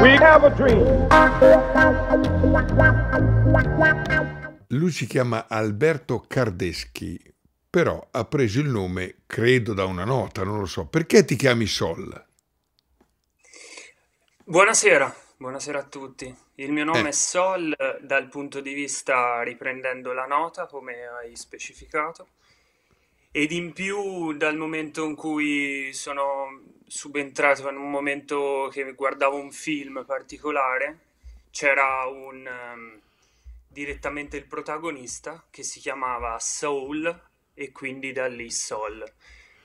We have a dream. Lui si chiama Alberto Cardeschi, però ha preso il nome, credo, da una nota, non lo so. Perché ti chiami Sol? Buonasera, buonasera a tutti. Il mio nome eh. è Sol dal punto di vista riprendendo la nota, come hai specificato, ed in più dal momento in cui sono subentrato in un momento che guardavo un film particolare, c'era un, um, direttamente il protagonista che si chiamava Soul e quindi da lì Sol.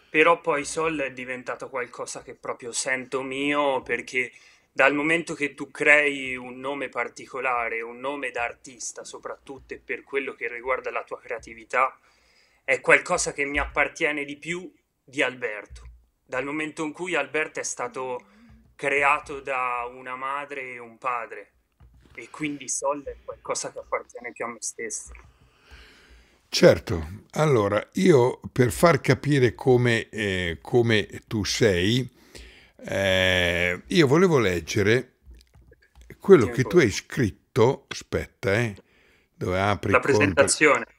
Però poi Sol è diventato qualcosa che proprio sento mio perché dal momento che tu crei un nome particolare, un nome d'artista soprattutto e per quello che riguarda la tua creatività, è qualcosa che mi appartiene di più di Alberto dal momento in cui Alberto è stato creato da una madre e un padre e quindi Sol è qualcosa che appartiene più a me stesso. Certo, allora io per far capire come, eh, come tu sei, eh, io volevo leggere quello che tu hai scritto, aspetta, eh, dove apri... La presentazione. Conto.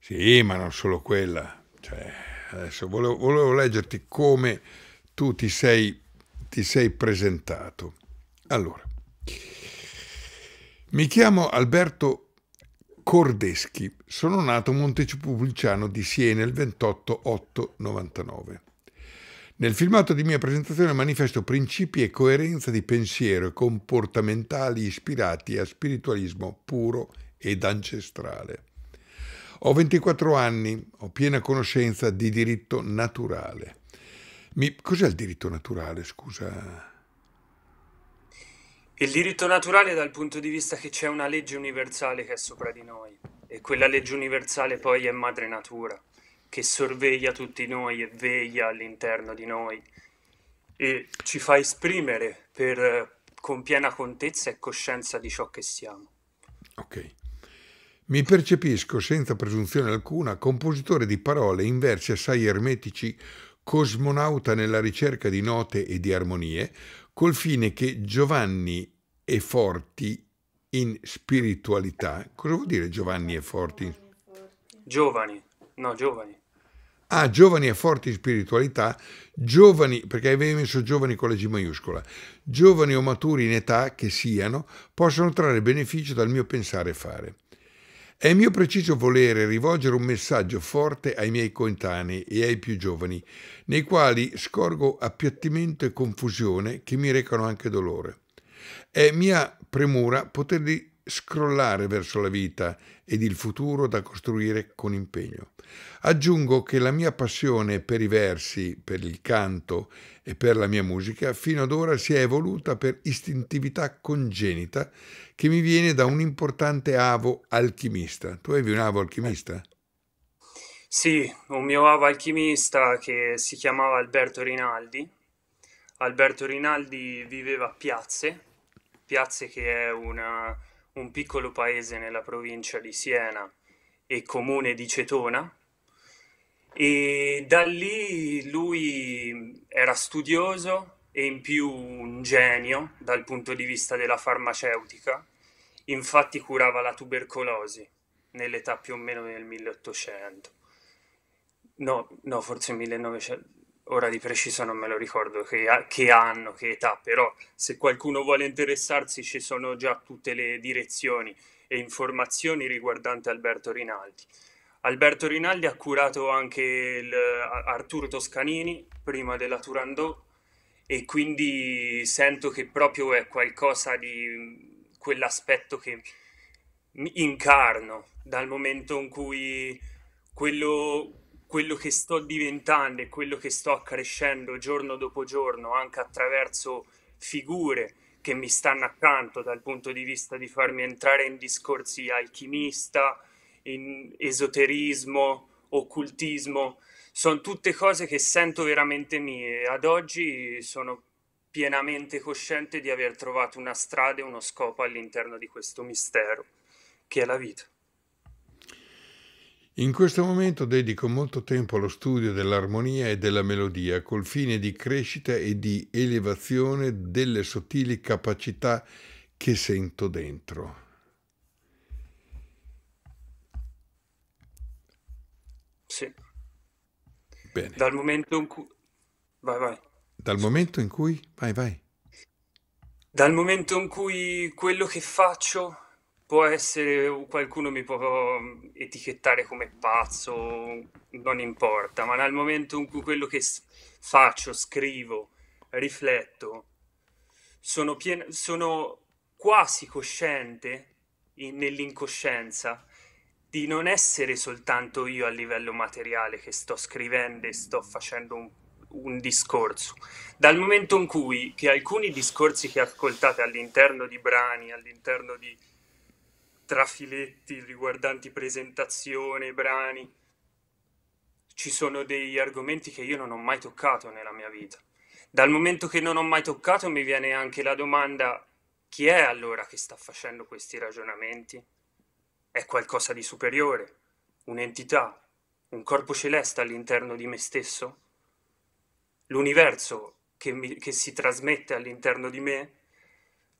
Sì, ma non solo quella. Cioè, adesso volevo, volevo leggerti come tu ti sei, ti sei presentato. Allora, mi chiamo Alberto Cordeschi, sono nato Montepulciano di Siena il 28 8 99. Nel filmato di mia presentazione manifesto principi e coerenza di pensiero e comportamentali ispirati a spiritualismo puro ed ancestrale. Ho 24 anni, ho piena conoscenza di diritto naturale. Mi... Cos'è il diritto naturale, scusa? Il diritto naturale dal punto di vista che c'è una legge universale che è sopra di noi e quella legge universale poi è madre natura che sorveglia tutti noi e veglia all'interno di noi e ci fa esprimere per, eh, con piena contezza e coscienza di ciò che siamo. Ok. Mi percepisco senza presunzione alcuna compositore di parole in versi assai ermetici, cosmonauta nella ricerca di note e di armonie, col fine che Giovanni e Forti in spiritualità. Cosa vuol dire Giovanni e Forti? Giovani, no, giovani. Ah, giovani e forti in spiritualità, giovani, perché avevi messo giovani con la G maiuscola, giovani o maturi in età che siano, possono trarre beneficio dal mio pensare e fare. È mio preciso volere rivolgere un messaggio forte ai miei coetanei e ai più giovani, nei quali scorgo appiattimento e confusione che mi recano anche dolore. È mia premura poterli scrollare verso la vita ed il futuro da costruire con impegno. Aggiungo che la mia passione per i versi, per il canto e per la mia musica fino ad ora si è evoluta per istintività congenita che mi viene da un importante avo alchimista. Tu avevi un avo alchimista? Sì, un mio avo alchimista che si chiamava Alberto Rinaldi. Alberto Rinaldi viveva a Piazze, Piazze che è una un piccolo paese nella provincia di Siena e comune di Cetona, e da lì lui era studioso e in più un genio dal punto di vista della farmaceutica, infatti curava la tubercolosi nell'età più o meno del 1800. No, no, forse 1900 ora di preciso non me lo ricordo che, che, anno, che età, però se qualcuno vuole interessarsi ci sono già tutte le direzioni e informazioni riguardanti Alberto Rinaldi. Alberto Rinaldi ha curato anche il, Arturo Toscanini prima della Turandot e quindi sento che proprio è qualcosa di quell'aspetto che incarno dal momento in cui quello, quello che sto diventando e quello che sto accrescendo giorno dopo giorno anche attraverso figure che mi stanno accanto dal punto di vista di farmi entrare in discorsi alchimista, in esoterismo, occultismo, sono tutte cose che sento veramente mie. Ad oggi sono pienamente cosciente di aver trovato una strada e uno scopo all'interno di questo mistero che è la vita. In questo momento dedico molto tempo allo studio dell'armonia e della melodia col fine di crescita e di elevazione delle sottili capacità che sento dentro. Sì. Bene. Dal momento in cui... Vai, vai. Dal momento in cui... Vai, vai. Dal momento in cui quello che faccio può essere qualcuno mi può mm, etichettare come pazzo, non importa, ma nel momento in cui quello che faccio, scrivo, rifletto, sono, pien- sono quasi cosciente in- nell'incoscienza di non essere soltanto io a livello materiale che sto scrivendo e sto facendo un, un discorso. Dal momento in cui che alcuni discorsi che ascoltate all'interno di brani, all'interno di trafiletti riguardanti presentazione, brani. Ci sono degli argomenti che io non ho mai toccato nella mia vita. Dal momento che non ho mai toccato mi viene anche la domanda chi è allora che sta facendo questi ragionamenti? È qualcosa di superiore, un'entità, un corpo celeste all'interno di me stesso? L'universo che, mi, che si trasmette all'interno di me?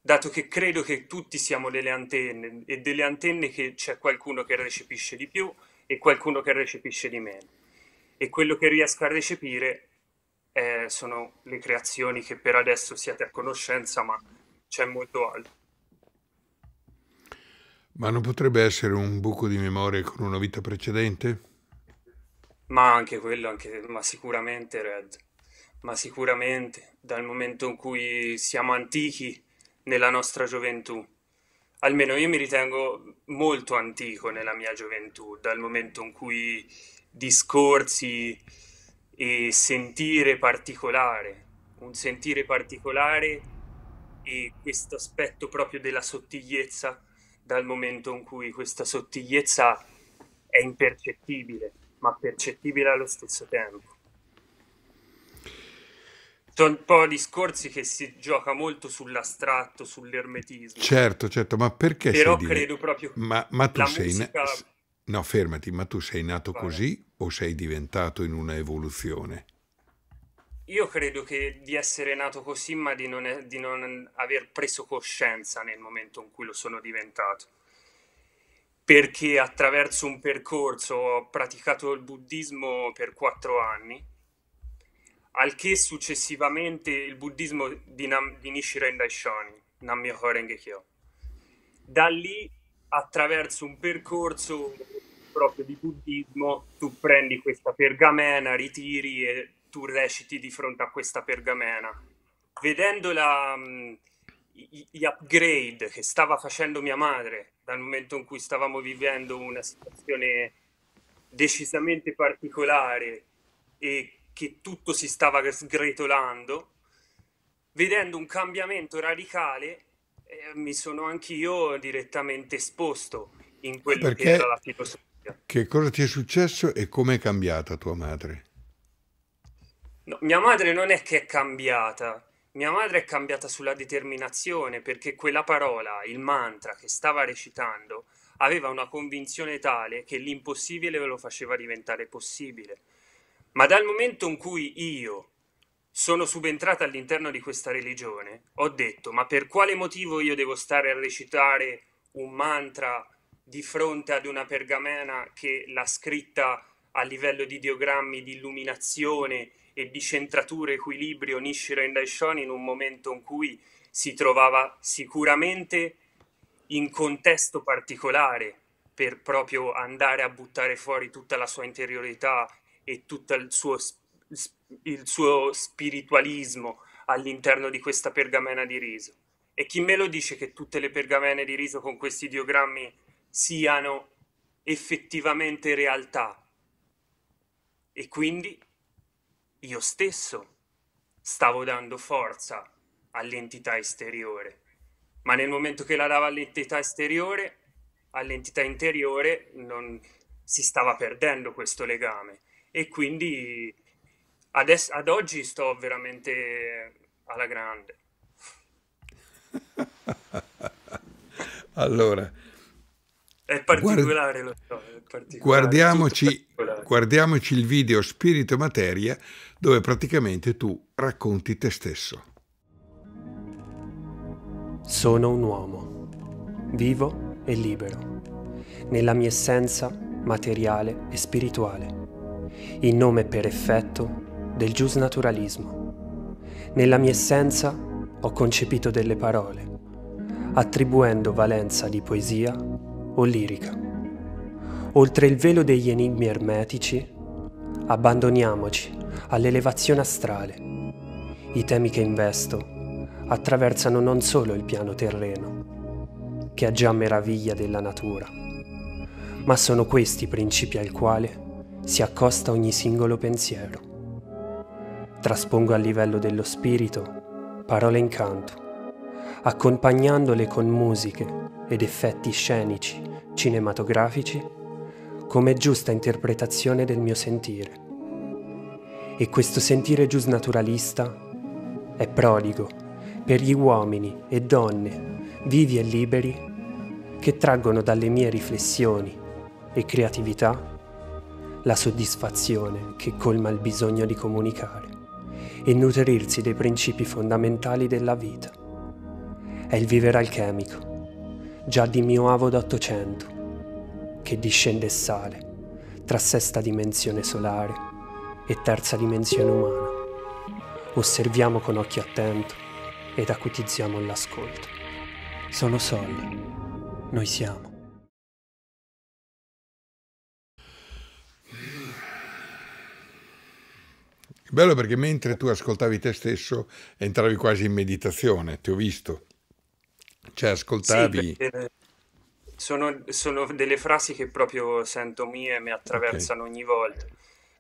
dato che credo che tutti siamo delle antenne e delle antenne che c'è qualcuno che recepisce di più e qualcuno che recepisce di meno. E quello che riesco a recepire eh, sono le creazioni che per adesso siete a conoscenza, ma c'è molto altro. Ma non potrebbe essere un buco di memoria con una vita precedente? Ma anche quello, anche, ma sicuramente Red, ma sicuramente dal momento in cui siamo antichi nella nostra gioventù. Almeno io mi ritengo molto antico nella mia gioventù, dal momento in cui discorsi e sentire particolare, un sentire particolare e questo aspetto proprio della sottigliezza, dal momento in cui questa sottigliezza è impercettibile, ma percettibile allo stesso tempo sono un po' discorsi che si gioca molto sull'astratto, sull'ermetismo. Certo, certo, ma perché Però credo di... proprio ma, ma tu sei musica... na... No, fermati, ma tu sei nato vale. così o sei diventato in una evoluzione? Io credo che di essere nato così, ma di non, è... di non aver preso coscienza nel momento in cui lo sono diventato. Perché attraverso un percorso ho praticato il buddismo per quattro anni al che successivamente il buddismo di, Nam- di Nichiren Daishani, Nammyoho Renge Kyo. Da lì, attraverso un percorso proprio di buddismo, tu prendi questa pergamena, ritiri e tu reciti di fronte a questa pergamena. Vedendo la, gli mm, upgrade che stava facendo mia madre dal momento in cui stavamo vivendo una situazione decisamente particolare e che tutto si stava sgretolando, vedendo un cambiamento radicale eh, mi sono anch'io direttamente esposto in quello che era la filosofia. Che cosa ti è successo e come è cambiata tua madre? No, mia madre non è che è cambiata, mia madre è cambiata sulla determinazione perché quella parola, il mantra che stava recitando, aveva una convinzione tale che l'impossibile lo faceva diventare possibile. Ma dal momento in cui io sono subentrata all'interno di questa religione, ho detto, ma per quale motivo io devo stare a recitare un mantra di fronte ad una pergamena che l'ha scritta a livello di ideogrammi, di illuminazione e di centratura, equilibrio, Nichiren Daishon in un momento in cui si trovava sicuramente in contesto particolare per proprio andare a buttare fuori tutta la sua interiorità e tutto il suo, il suo spiritualismo all'interno di questa pergamena di riso. E chi me lo dice che tutte le pergamene di riso con questi ideogrammi siano effettivamente realtà? E quindi io stesso stavo dando forza all'entità esteriore, ma nel momento che la dava all'entità esteriore, all'entità interiore non si stava perdendo questo legame e quindi adesso, ad oggi sto veramente alla grande. allora, è particolare, guard- lo so, particolare, guardiamoci, particolare. guardiamoci il video Spirito e Materia dove praticamente tu racconti te stesso. Sono un uomo, vivo e libero, nella mia essenza materiale e spirituale in nome per effetto del giusnaturalismo. Nella mia essenza ho concepito delle parole, attribuendo valenza di poesia o lirica. Oltre il velo degli enigmi ermetici, abbandoniamoci all'elevazione astrale. I temi che investo attraversano non solo il piano terreno, che ha già meraviglia della natura, ma sono questi i principi al quale si accosta ogni singolo pensiero. Traspongo a livello dello spirito parole in canto, accompagnandole con musiche ed effetti scenici, cinematografici, come giusta interpretazione del mio sentire. E questo sentire giusnaturalista è prodigo per gli uomini e donne, vivi e liberi, che traggono dalle mie riflessioni e creatività la soddisfazione che colma il bisogno di comunicare e nutrirsi dei principi fondamentali della vita. È il vivere alchemico, già di mio avo d'Ottocento, che discende e sale tra sesta dimensione solare e terza dimensione umana. Osserviamo con occhio attento ed acutizziamo l'ascolto. Sono soli, noi siamo. Bello perché mentre tu ascoltavi te stesso entravi quasi in meditazione, ti ho visto. Cioè ascoltavi... Sì, sono, sono, delle frasi che proprio sento mie e mi attraversano okay. ogni volta.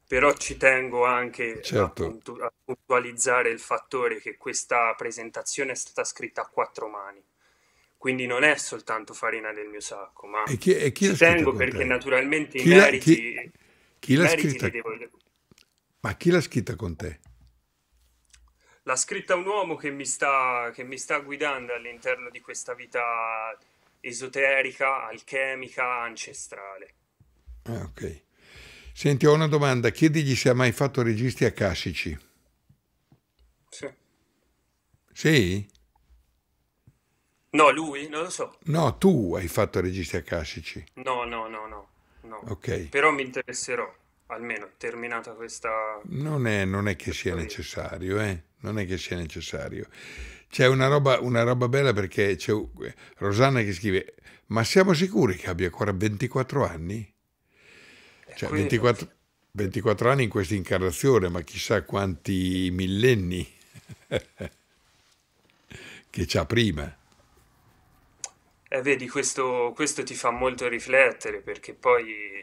Però ci tengo anche certo. a, puntualizzare il fattore che questa presentazione è stata scritta a quattro mani quindi non è soltanto farina del mio sacco, ma e chi, e chi ci tengo perché te? naturalmente chi i meriti, chi, chi meriti scritta? devo ma chi l'ha scritta con te? L'ha scritta un uomo che mi sta, che mi sta guidando all'interno di questa vita esoterica, alchemica, ancestrale. Ah, ok. Senti, ho una domanda. Chiedigli se ha mai fatto registri akashici. Sì. Sì? No, lui? Non lo so. No, tu hai fatto registri akashici. No, no, no, no. no. Ok. Però mi interesserò almeno terminata questa... Non è, non è che sia necessario, eh? non è che sia necessario. C'è una roba, una roba bella perché c'è Rosanna che scrive, ma siamo sicuri che abbia ancora 24 anni? Cioè 24, 24 anni in questa incarnazione, ma chissà quanti millenni che c'ha prima. Eh, vedi, questo, questo ti fa molto riflettere perché poi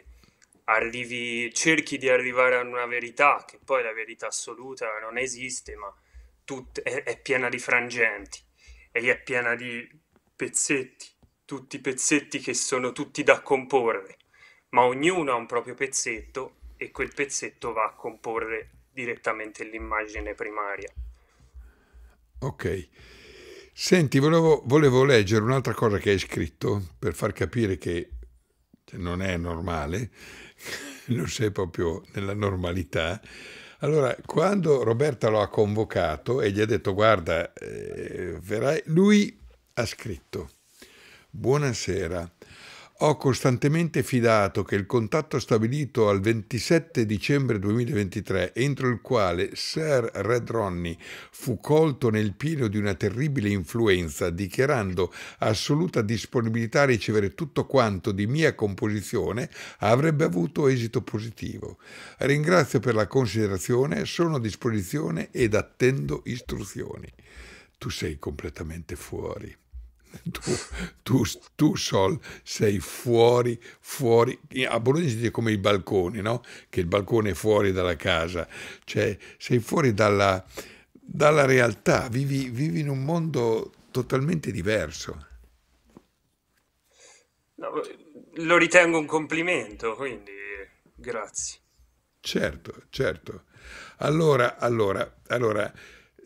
arrivi, cerchi di arrivare a una verità, che poi la verità assoluta non esiste, ma tut- è, è piena di frangenti e è piena di pezzetti, tutti pezzetti che sono tutti da comporre, ma ognuno ha un proprio pezzetto e quel pezzetto va a comporre direttamente l'immagine primaria. Ok. Senti, volevo, volevo, leggere un'altra cosa che hai scritto per far capire che non è normale non sei proprio nella normalità. Allora, quando Roberta lo ha convocato e gli ha detto guarda, eh, verrai, lui ha scritto, buonasera, ho costantemente fidato che il contatto stabilito al 27 dicembre 2023, entro il quale Sir Red Ronnie fu colto nel pieno di una terribile influenza, dichiarando assoluta disponibilità a ricevere tutto quanto di mia composizione, avrebbe avuto esito positivo. Ringrazio per la considerazione, sono a disposizione ed attendo istruzioni. Tu sei completamente fuori. tu, tu, tu, Sol sei fuori, fuori, a Bologna si dice come i balconi, no? che il balcone è fuori dalla casa, cioè sei fuori dalla, dalla realtà, vivi, vivi in un mondo totalmente diverso. No, lo ritengo un complimento, quindi grazie. Certo, certo. Allora, allora, allora,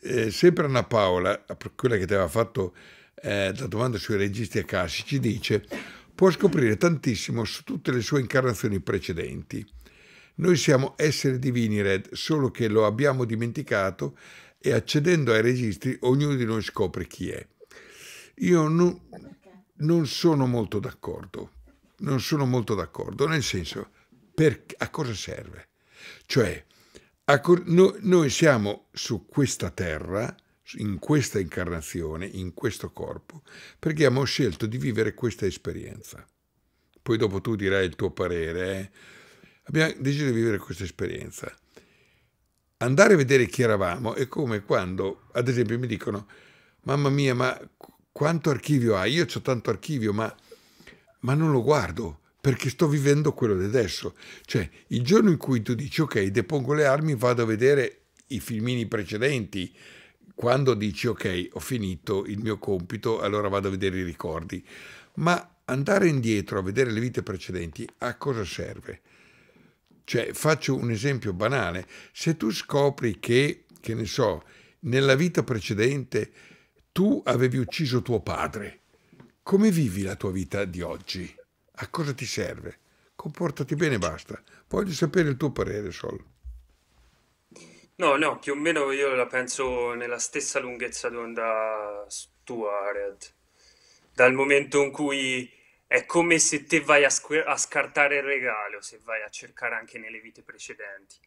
eh, sempre Anna Paola, quella che ti aveva fatto eh, la domanda sui registi acassici, dice può scoprire tantissimo su tutte le sue incarnazioni precedenti. Noi siamo esseri divini, Red, solo che lo abbiamo dimenticato e accedendo ai registri ognuno di noi scopre chi è. Io non, non sono molto d'accordo, non sono molto d'accordo, nel senso, per, a cosa serve? Cioè, a, no, noi siamo su questa terra in questa incarnazione, in questo corpo, perché abbiamo scelto di vivere questa esperienza. Poi dopo tu dirai il tuo parere. Eh? Abbiamo deciso di vivere questa esperienza. Andare a vedere chi eravamo è come quando, ad esempio, mi dicono, mamma mia, ma quanto archivio hai? Io ho tanto archivio, ma, ma non lo guardo perché sto vivendo quello di adesso. Cioè, il giorno in cui tu dici, ok, depongo le armi, vado a vedere i filmini precedenti, quando dici ok, ho finito il mio compito, allora vado a vedere i ricordi. Ma andare indietro a vedere le vite precedenti a cosa serve? Cioè, faccio un esempio banale, se tu scopri che, che ne so, nella vita precedente tu avevi ucciso tuo padre, come vivi la tua vita di oggi? A cosa ti serve? Comportati bene e basta. Voglio sapere il tuo parere solo. No, no, più o meno io la penso nella stessa lunghezza d'onda tua, Red. Dal momento in cui è come se te vai a, a scartare il regalo, se vai a cercare anche nelle vite precedenti,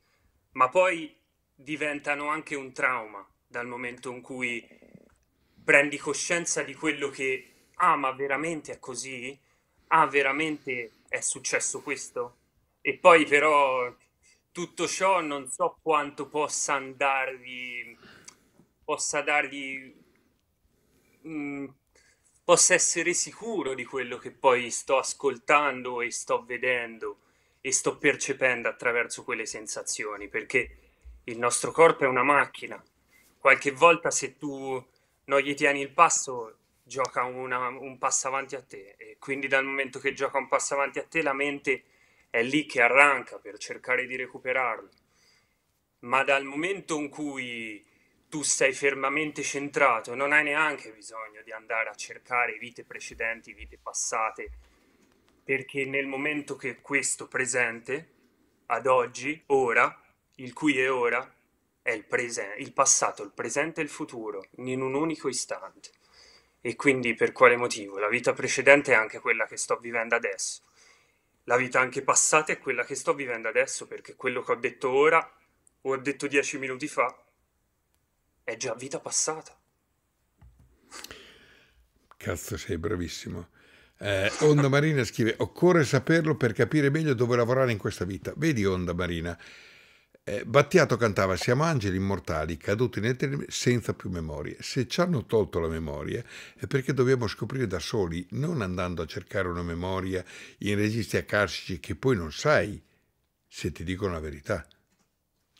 ma poi diventano anche un trauma dal momento in cui prendi coscienza di quello che, ah, ma veramente è così? Ah, veramente è successo questo? E poi però tutto ciò non so quanto possa andarvi possa dargli, mm, possa essere sicuro di quello che poi sto ascoltando e sto vedendo e sto percependo attraverso quelle sensazioni, perché il nostro corpo è una macchina. Qualche volta se tu non gli tieni il passo, gioca una, un passo avanti a te e quindi dal momento che gioca un passo avanti a te la mente è lì che arranca per cercare di recuperarlo. Ma dal momento in cui tu stai fermamente centrato, non hai neanche bisogno di andare a cercare vite precedenti, vite passate, perché nel momento che questo presente, ad oggi, ora, il cui è ora, è il, presen- il passato, il presente e il futuro, in un unico istante. E quindi per quale motivo? La vita precedente è anche quella che sto vivendo adesso la vita anche passata è quella che sto vivendo adesso, perché quello che ho detto ora, o ho detto dieci minuti fa, è già vita passata. Cazzo, sei bravissimo. Eh, Onda Marina scrive: Occorre saperlo per capire meglio dove lavorare in questa vita. Vedi, Onda Marina, eh, Battiato cantava Siamo angeli immortali, caduti nel termine senza più memorie. Se ci hanno tolto la memoria è perché dobbiamo scoprire da soli, non andando a cercare una memoria in registri acarsici che poi non sai se ti dicono la verità.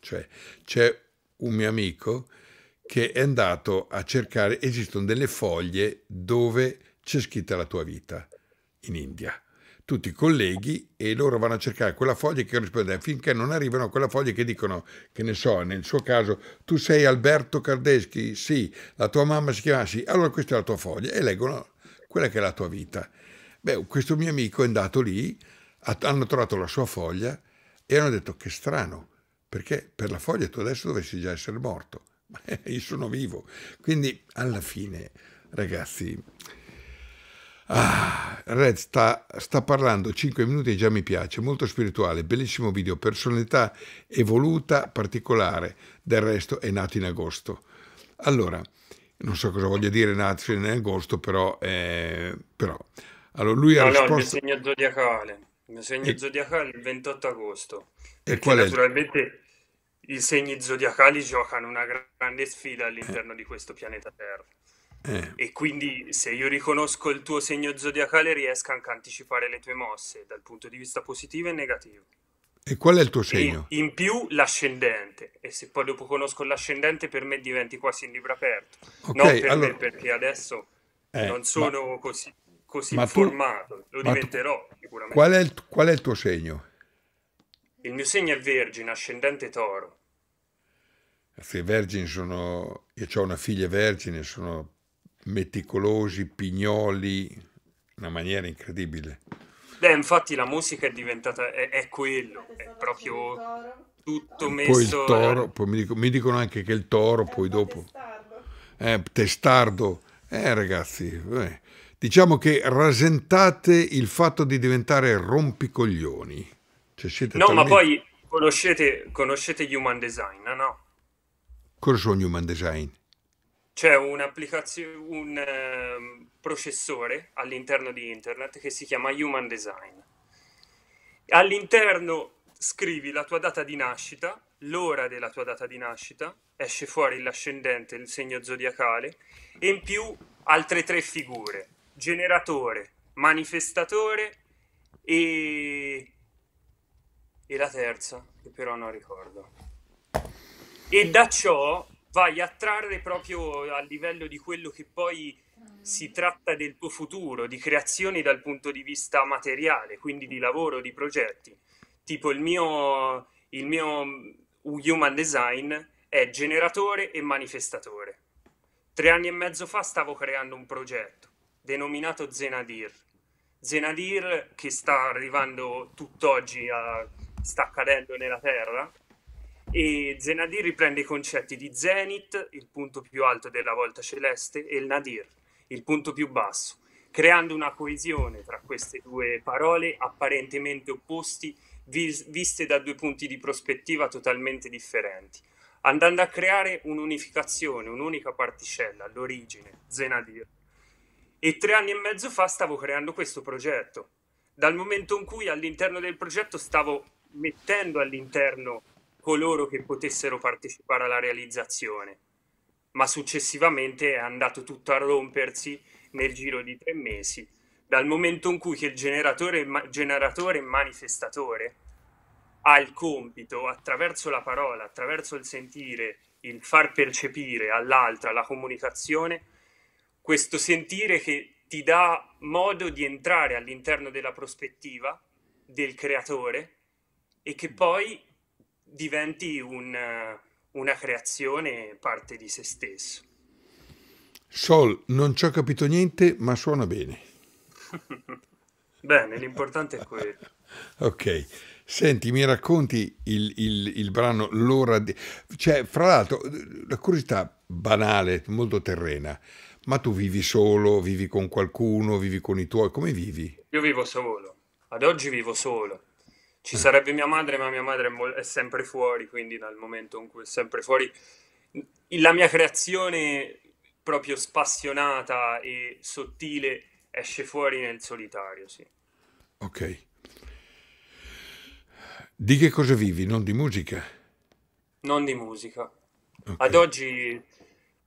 Cioè, c'è un mio amico che è andato a cercare, esistono delle foglie dove c'è scritta la tua vita in India tutti i colleghi e loro vanno a cercare quella foglia che corrisponde finché non arrivano a quella foglia che dicono che ne so nel suo caso tu sei Alberto Cardeschi sì la tua mamma si chiama sì allora questa è la tua foglia e leggono quella che è la tua vita beh questo mio amico è andato lì hanno trovato la sua foglia e hanno detto che strano perché per la foglia tu adesso dovresti già essere morto ma io sono vivo quindi alla fine ragazzi Ah, Red sta, sta, parlando 5 minuti e già mi piace, molto spirituale, bellissimo video, personalità evoluta, particolare, del resto è nato in agosto. Allora, non so cosa voglia dire nato in agosto, però... Eh, però. Allora, lui no, ha risposto... no, il mio segno zodiacale, il mio segno e... zodiacale il 28 agosto. E qual è? Naturalmente i segni zodiacali giocano una grande sfida eh. all'interno eh. di questo pianeta Terra. Eh. E quindi se io riconosco il tuo segno zodiacale riesco anche a anticipare le tue mosse dal punto di vista positivo e negativo. E qual è il tuo segno? E in più l'ascendente, e se poi dopo conosco l'ascendente, per me diventi quasi in libro aperto. Okay, non per allora... me, perché adesso eh, non sono ma... così, così ma informato, tu... lo diventerò tu... sicuramente. Qual è, il, qual è, il, tuo segno? Il mio segno è Vergine, ascendente toro. Se vergini sono. Io ho una figlia vergine, sono meticolosi, pignoli, una maniera incredibile. Beh, infatti la musica è diventata, è, è quello, è proprio tutto messo... Poi il toro, eh. poi mi, dico, mi, dicono anche che il toro, poi dopo... Testardo. Eh, testardo. Eh, ragazzi, eh. diciamo che rasentate il fatto di diventare rompicoglioni. Cioè siete no, talmente... ma poi conoscete, conoscete Human Design, no? Cosa sono Human Design? c'è un'applicazione, un um, processore all'interno di internet che si chiama Human Design. All'interno scrivi la tua data di nascita, l'ora della tua data di nascita, esce fuori l'ascendente, il segno zodiacale, e in più altre tre figure, generatore, manifestatore e... e la terza, che però non ricordo. E da ciò vai a trarre proprio a livello di quello che poi si tratta del tuo futuro, di creazioni dal punto di vista materiale, quindi di lavoro, di progetti. Tipo il mio, il mio human design è generatore e manifestatore. Tre anni e mezzo fa stavo creando un progetto denominato Zenadir. Zenadir che sta arrivando tutt'oggi, a, sta accadendo nella Terra, e Zenadir riprende i concetti di Zenith, il punto più alto della volta celeste, e il Nadir, il punto più basso, creando una coesione tra queste due parole apparentemente opposti, vis- viste da due punti di prospettiva totalmente differenti, andando a creare un'unificazione, un'unica particella, l'origine, Zenadir. E tre anni e mezzo fa stavo creando questo progetto, dal momento in cui all'interno del progetto stavo mettendo all'interno coloro che potessero partecipare alla realizzazione, ma successivamente è andato tutto a rompersi nel giro di tre mesi, dal momento in cui il generatore, ma, generatore manifestatore ha il compito, attraverso la parola, attraverso il sentire, il far percepire all'altra la comunicazione, questo sentire che ti dà modo di entrare all'interno della prospettiva del creatore e che poi diventi un, eh, una creazione parte di se stesso. Sol, non ci ho capito niente, ma suona bene. bene, l'importante è quello. ok. Senti, mi racconti il, il, il brano L'ora di... Cioè, fra l'altro, la curiosità banale, molto terrena, ma tu vivi solo, vivi con qualcuno, vivi con i tuoi, come vivi? Io vivo solo, ad oggi vivo solo. Ci sarebbe mia madre, ma mia madre è sempre fuori, quindi dal momento in cui è sempre fuori, la mia creazione proprio spassionata e sottile esce fuori nel solitario, sì. Ok. Di che cosa vivi? Non di musica? Non di musica. Okay. Ad, oggi,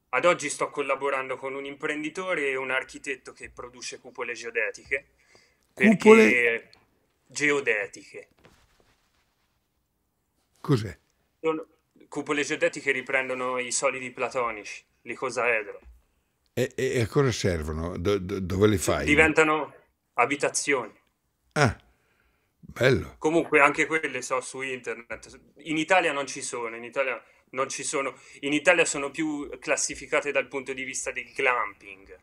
ad oggi sto collaborando con un imprenditore e un architetto che produce cupole geodetiche. Cupole? Perché... Geodetiche. Cos'è? Sono cupole geodetiche che riprendono i solidi platonici, l'icosaedro. E, e a cosa servono? Do, do, dove le fai? Diventano abitazioni. Ah, bello. Comunque anche quelle so su internet. In Italia non ci sono, in Italia non ci sono. In Italia sono più classificate dal punto di vista del glamping,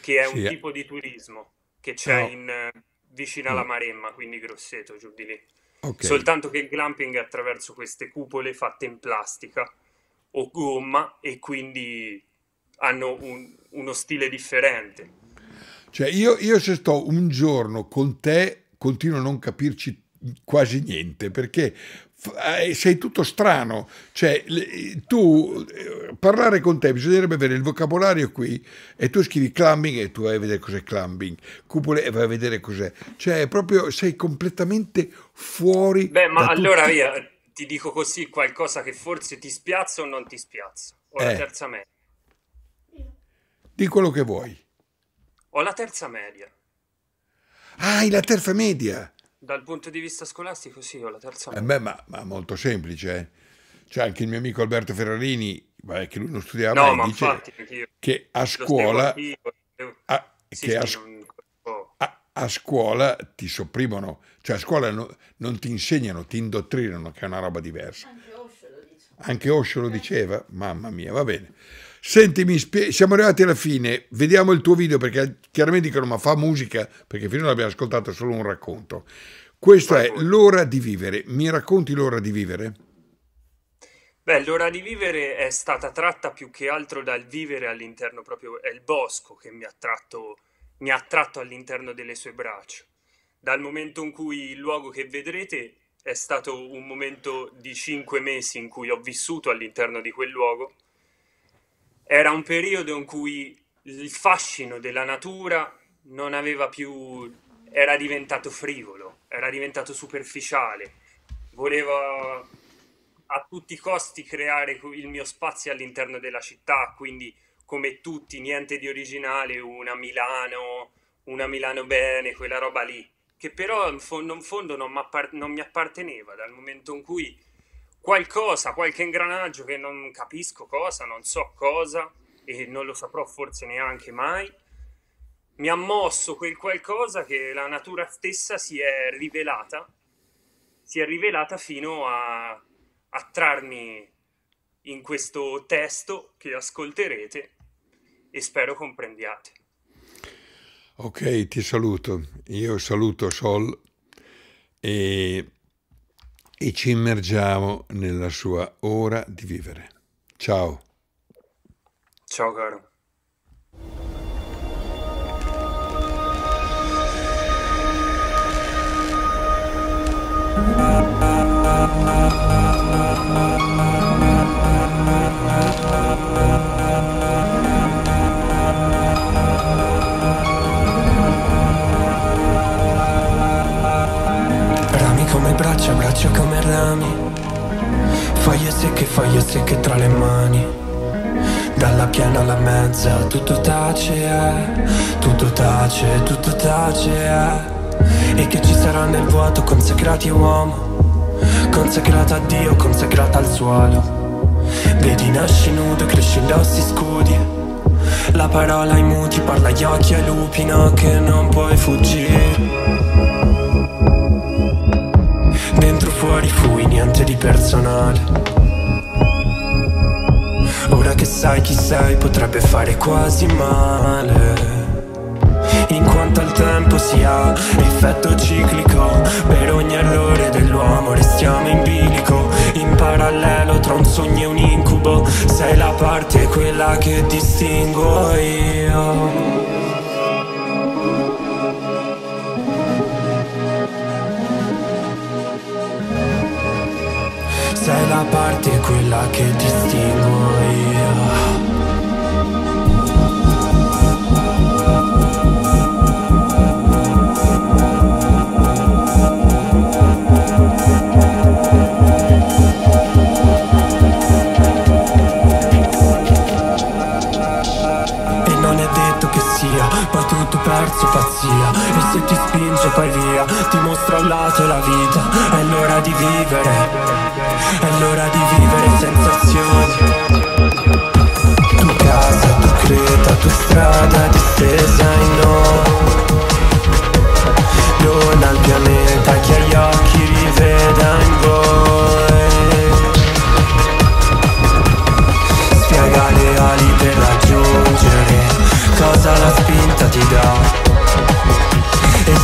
che è sì. un eh. tipo di turismo che c'è no. in, eh, vicino alla Maremma, quindi Grosseto, giù di lì. Okay. Soltanto che il glamping è attraverso queste cupole fatte in plastica o gomma e quindi hanno un, uno stile differente. Cioè io, io se sto un giorno con te continuo a non capirci quasi niente perché eh, sei tutto strano, cioè tu eh, parlare con te bisognerebbe avere il vocabolario qui e tu scrivi clumbing e tu vai a vedere cos'è clumbing, cupole e vai a vedere cos'è, cioè proprio sei completamente fuori. Beh, ma allora via, ti dico così qualcosa che forse ti spiazza o non ti spiazza, o eh. la terza media. Di quello che vuoi. Ho la terza media. Ah, hai la terza media. Dal punto di vista scolastico sì, ho la terza Eh beh, ma, ma molto semplice, eh. C'è cioè, anche il mio amico Alberto Ferrarini, vabbè, che lui non studiava, no, ma dice che a scuola... Eh, a, sì, che sì, a, a, a, scuola ti sopprimono, cioè a scuola no, non ti insegnano, ti indottrinano, che è una roba diversa. Anche Osho lo, Anche Osho lo eh. diceva, mamma mia, va bene. Sentimi, siamo arrivati alla fine, vediamo il tuo video perché chiaramente dicono ma fa musica perché finora abbiamo ascoltato solo un racconto. Questa è L'ora di vivere, mi racconti l'ora di vivere? Beh, l'ora di vivere è stata tratta più che altro dal vivere all'interno proprio, è il bosco che mi ha tratto, mi ha tratto all'interno delle sue braccia. Dal momento in cui il luogo che vedrete è stato un momento di cinque mesi in cui ho vissuto all'interno di quel luogo era un periodo in cui il fascino della natura non aveva più era diventato frivolo, era diventato superficiale, voleva a tutti i costi creare il mio spazio all'interno della città, quindi come tutti, niente di originale, una Milano, una Milano bene, quella roba lì, che però in fondo, in fondo non, non mi apparteneva dal momento in cui qualcosa, qualche ingranaggio che non capisco cosa, non so cosa e non lo saprò forse neanche mai. Mi ha mosso quel qualcosa che la natura stessa si è rivelata, si è rivelata fino a, a trarmi in questo testo che ascolterete e spero comprendiate. Ok, ti saluto. Io saluto Sol e e ci immergiamo nella sua ora di vivere. Ciao. Ciao caro. Thank you. reclami Foglie secche, foglie secche tra le mani Dalla piena alla mezza tutto tace, eh? tutto tace, tutto tace eh? E che ci sarà nel vuoto consacrati uomo Consacrata a Dio, consacrata al suolo Vedi nasci nudo, cresci indossi scudi la parola ai muti, parla agli occhi ai lupi, no che non puoi fuggire fuori fui niente di personale Ora che sai chi sei potrebbe fare quasi male in quanto al tempo si ha effetto ciclico Per ogni errore dell'uomo restiamo in bilico In parallelo tra un sogno e un incubo Sei la parte quella che distingo io sei la parte quella che distingo io E non è detto che sia, poi tutto perso pazzia E se ti spinge poi via ti mostro a un lato la vita È l'ora di vivere È l'ora di vivere sensazioni Tu casa, tu creta, tu strada Distesa in no Non al pianeta che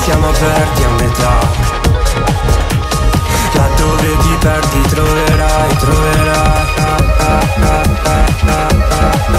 siamo aperti a metà Laddove ti perdi troverai, troverai